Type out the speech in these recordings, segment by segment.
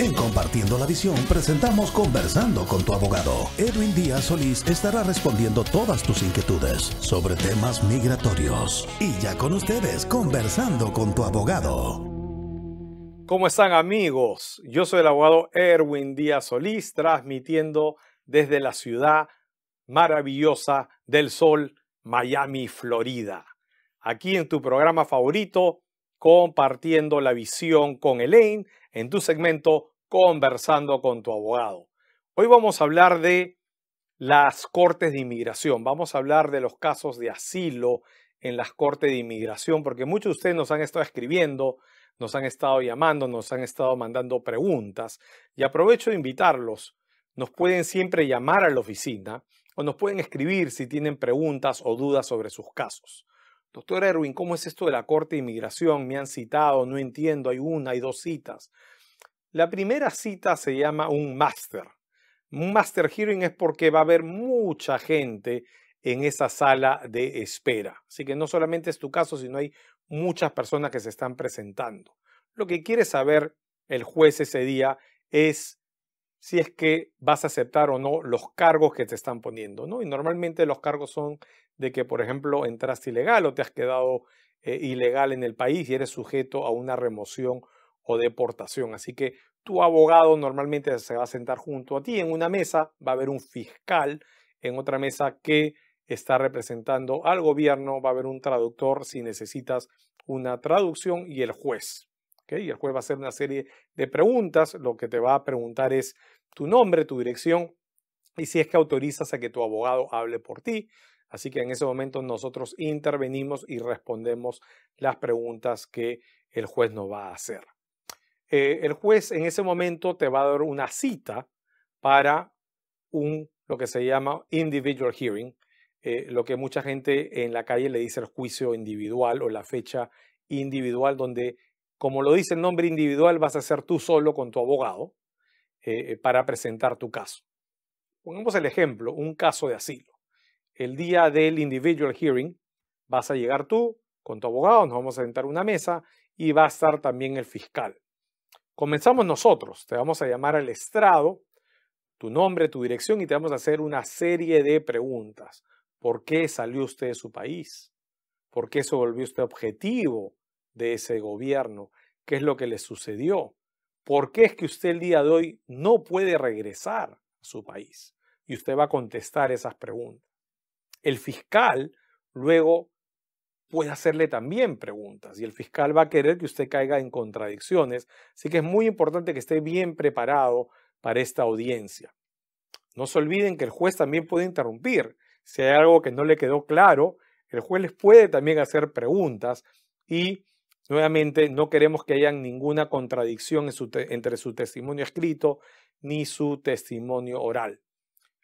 En Compartiendo la Visión presentamos Conversando con tu abogado. Edwin Díaz Solís estará respondiendo todas tus inquietudes sobre temas migratorios. Y ya con ustedes, Conversando con tu abogado. ¿Cómo están amigos? Yo soy el abogado Erwin Díaz Solís, transmitiendo desde la ciudad maravillosa del sol, Miami, Florida. Aquí en tu programa favorito, compartiendo la visión con Elaine en tu segmento Conversando con tu abogado. Hoy vamos a hablar de las cortes de inmigración, vamos a hablar de los casos de asilo en las cortes de inmigración, porque muchos de ustedes nos han estado escribiendo, nos han estado llamando, nos han estado mandando preguntas y aprovecho de invitarlos. Nos pueden siempre llamar a la oficina o nos pueden escribir si tienen preguntas o dudas sobre sus casos. Doctor Erwin, ¿cómo es esto de la Corte de Inmigración? Me han citado, no entiendo, hay una, hay dos citas. La primera cita se llama un máster. Un master hearing es porque va a haber mucha gente en esa sala de espera. Así que no solamente es tu caso, sino hay muchas personas que se están presentando. Lo que quiere saber el juez ese día es si es que vas a aceptar o no los cargos que te están poniendo, Y normalmente los cargos son de que, por ejemplo, entraste ilegal o te has quedado eh, ilegal en el país y eres sujeto a una remoción o deportación. Así que tu abogado normalmente se va a sentar junto a ti en una mesa, va a haber un fiscal en otra mesa que está representando al gobierno, va a haber un traductor si necesitas una traducción y el juez. Y el juez va a hacer una serie de preguntas. Lo que te va a preguntar es tu nombre, tu dirección y si es que autorizas a que tu abogado hable por ti. Así que en ese momento nosotros intervenimos y respondemos las preguntas que el juez nos va a hacer. Eh, el juez en ese momento te va a dar una cita para un, lo que se llama individual hearing, eh, lo que mucha gente en la calle le dice el juicio individual o la fecha individual donde como lo dice el nombre individual, vas a ser tú solo con tu abogado eh, eh, para presentar tu caso. Pongamos el ejemplo, un caso de asilo. El día del individual hearing vas a llegar tú con tu abogado, nos vamos a sentar una mesa y va a estar también el fiscal. Comenzamos nosotros, te vamos a llamar al estrado, tu nombre, tu dirección y te vamos a hacer una serie de preguntas. ¿Por qué salió usted de su país? ¿Por qué se volvió usted objetivo de ese gobierno, qué es lo que le sucedió, por qué es que usted el día de hoy no puede regresar a su país. Y usted va a contestar esas preguntas. El fiscal luego puede hacerle también preguntas y el fiscal va a querer que usted caiga en contradicciones. Así que es muy importante que esté bien preparado para esta audiencia. No se olviden que el juez también puede interrumpir. Si hay algo que no le quedó claro, el juez les puede también hacer preguntas y Nuevamente, no queremos que haya ninguna contradicción entre su testimonio escrito ni su testimonio oral.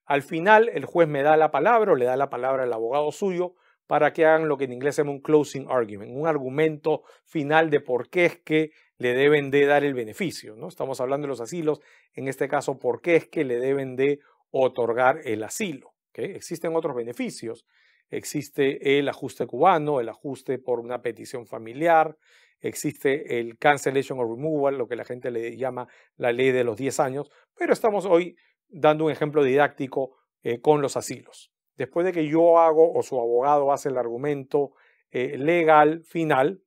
Al final, el juez me da la palabra o le da la palabra al abogado suyo para que hagan lo que en inglés se llama un closing argument, un argumento final de por qué es que le deben de dar el beneficio. ¿no? Estamos hablando de los asilos, en este caso, por qué es que le deben de otorgar el asilo. ¿okay? Existen otros beneficios existe el ajuste cubano, el ajuste por una petición familiar, existe el cancellation or removal, lo que la gente le llama la ley de los 10 años, pero estamos hoy dando un ejemplo didáctico eh, con los asilos. Después de que yo hago o su abogado hace el argumento eh, legal final,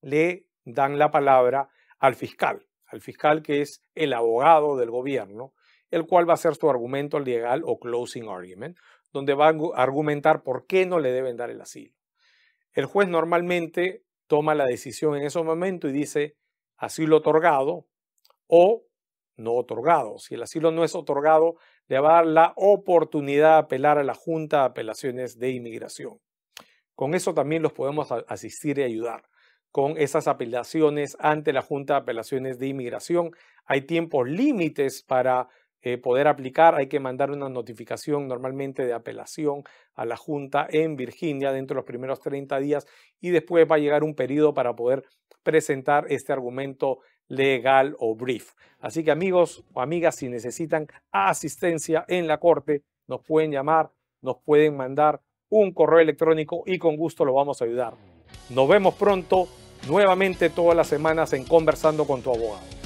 le dan la palabra al fiscal al fiscal que es el abogado del gobierno, el cual va a hacer su argumento legal o closing argument, donde va a argumentar por qué no le deben dar el asilo. El juez normalmente toma la decisión en ese momento y dice asilo otorgado o no otorgado. Si el asilo no es otorgado, le va a dar la oportunidad de apelar a la Junta de Apelaciones de Inmigración. Con eso también los podemos asistir y ayudar con esas apelaciones ante la Junta de Apelaciones de Inmigración. Hay tiempos límites para eh, poder aplicar, hay que mandar una notificación normalmente de apelación a la Junta en Virginia dentro de los primeros 30 días y después va a llegar un periodo para poder presentar este argumento legal o brief. Así que amigos o amigas, si necesitan asistencia en la Corte, nos pueden llamar, nos pueden mandar un correo electrónico y con gusto lo vamos a ayudar. Nos vemos pronto nuevamente todas las semanas en Conversando con tu abogado.